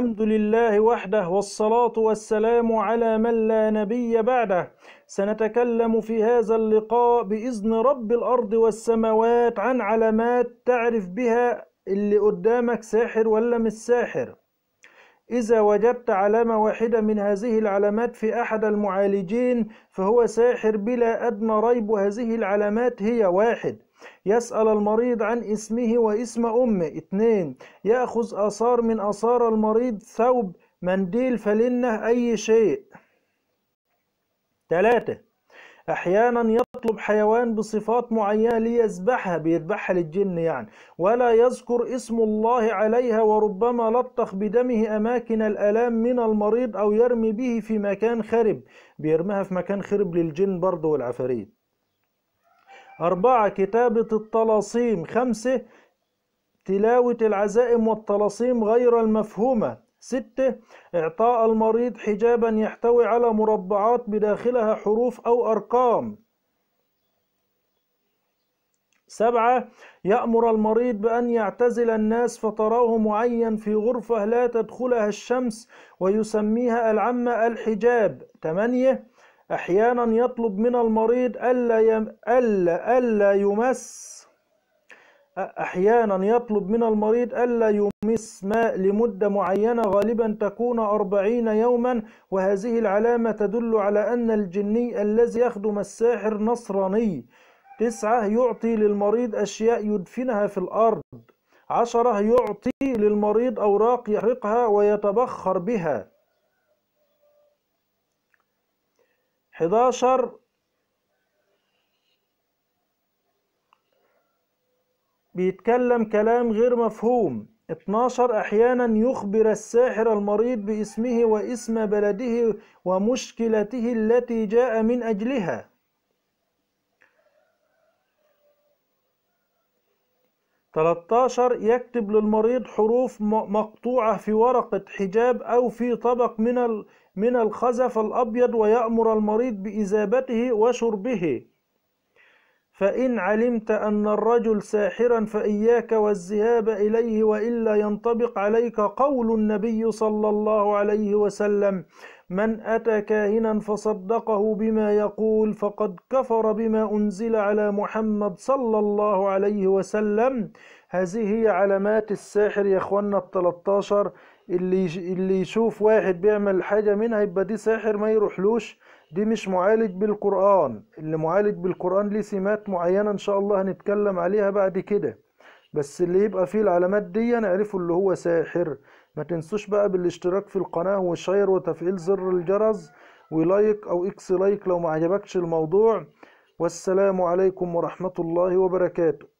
الحمد لله وحده والصلاة والسلام على من لا نبي بعده سنتكلم في هذا اللقاء بإذن رب الأرض والسماوات عن علامات تعرف بها اللي قدامك ساحر ولا مش ساحر إذا وجدت علامة واحدة من هذه العلامات في أحد المعالجين فهو ساحر بلا أدنى ريب وهذه العلامات هي واحد يسأل المريض عن اسمه واسم أمه اتنين يأخذ آثار من آثار المريض ثوب منديل فلنه أي شيء تلاتة أحيانا يطلب حيوان بصفات معينة ليذبحها بيذبحها للجن يعني ولا يذكر اسم الله عليها وربما لطخ بدمه أماكن الألام من المريض أو يرمي به في مكان خرب بيرميها في مكان خرب للجن برضه والعفاريت أربعة كتابة الطلاسيم خمسة تلاوة العزائم والطلاسيم غير المفهومة ستة إعطاء المريض حجابا يحتوي على مربعات بداخلها حروف أو أرقام سبعة يأمر المريض بأن يعتزل الناس فتراه معين في غرفة لا تدخلها الشمس ويسميها العمة الحجاب ثمانية أحيانا يطلب من المريض ألا يم ألا ألا يمس أحيانا يطلب من المريض ألا يمس ماء لمدة معينة غالبا تكون أربعين يوما وهذه العلامة تدل على أن الجني الذي يخدم الساحر نصراني تسعة يعطي للمريض أشياء يدفنها في الأرض عشرة يعطي للمريض أوراق يحرقها ويتبخر بها 11 بيتكلم كلام غير مفهوم 12 أحيانا يخبر الساحر المريض باسمه واسم بلده ومشكلته التي جاء من أجلها 13 يكتب للمريض حروف مقطوعة في ورقة حجاب أو في طبق من من الخزف الأبيض ويأمر المريض بإذابته وشربه فإن علمت أن الرجل ساحرا فإياك والذهاب إليه وإلا ينطبق عليك قول النبي صلى الله عليه وسلم من أتى كاهنا فصدقه بما يقول فقد كفر بما أنزل على محمد صلى الله عليه وسلم هذه هي علامات الساحر يا اخوانا ال اللي اللي يشوف واحد بيعمل حاجة منها يبقى دي ساحر ما يروحلوش دي مش معالج بالقرآن اللي معالج بالقرآن ليه سمات معينة إن شاء الله هنتكلم عليها بعد كده بس اللي يبقى فيه العلامات دي نعرفه اللي هو ساحر ما تنسوش بقى بالاشتراك في القناة وشير وتفعيل زر الجرس ولايك او اكس لايك لو ما عجبكش الموضوع والسلام عليكم ورحمة الله وبركاته